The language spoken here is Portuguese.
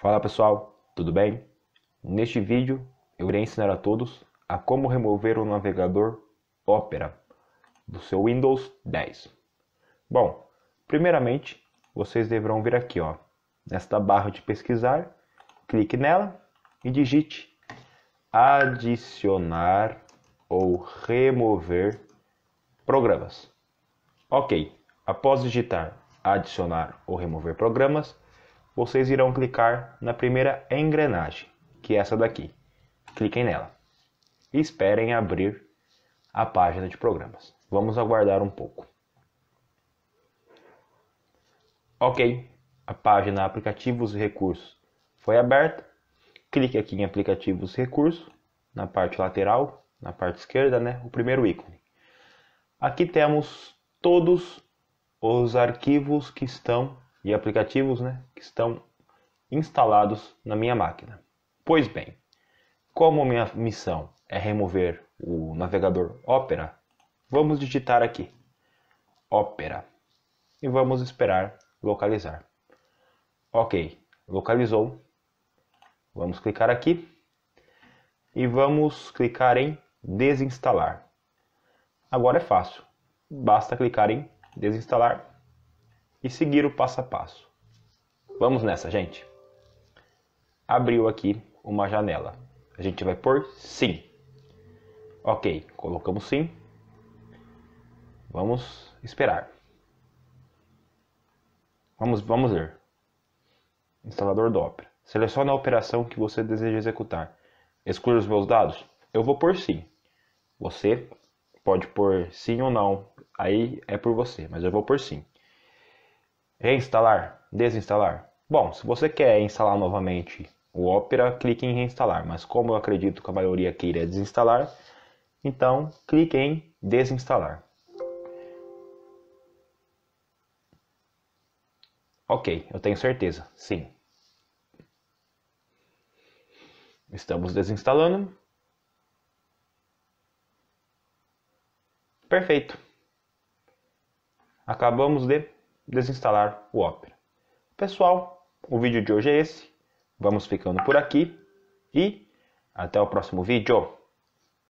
Fala pessoal, tudo bem? Neste vídeo eu irei ensinar a todos a como remover o navegador Opera do seu Windows 10. Bom, primeiramente vocês deverão vir aqui ó, nesta barra de pesquisar, clique nela e digite adicionar ou remover programas. Ok, após digitar adicionar ou remover programas, vocês irão clicar na primeira engrenagem, que é essa daqui. Cliquem nela e esperem abrir a página de programas. Vamos aguardar um pouco. Ok, a página Aplicativos e Recursos foi aberta. Clique aqui em Aplicativos e Recursos, na parte lateral, na parte esquerda, né, o primeiro ícone. Aqui temos todos os arquivos que estão e aplicativos né, que estão instalados na minha máquina. Pois bem, como minha missão é remover o navegador Opera, vamos digitar aqui Opera e vamos esperar localizar. Ok, localizou. Vamos clicar aqui e vamos clicar em desinstalar. Agora é fácil, basta clicar em desinstalar e seguir o passo a passo. Vamos nessa, gente. Abriu aqui uma janela. A gente vai pôr sim. Ok, colocamos sim. Vamos esperar. Vamos, vamos ver. Instalador do Opera. Selecione a operação que você deseja executar. Excluir os meus dados? Eu vou por sim. Você pode por sim ou não. Aí é por você, mas eu vou por sim reinstalar, desinstalar. Bom, se você quer instalar novamente o Opera, clique em reinstalar, mas como eu acredito que a maioria queira desinstalar, então clique em desinstalar. Ok, eu tenho certeza, sim. Estamos desinstalando. Perfeito. Acabamos de desinstalar o Opera. Pessoal, o vídeo de hoje é esse. Vamos ficando por aqui e até o próximo vídeo.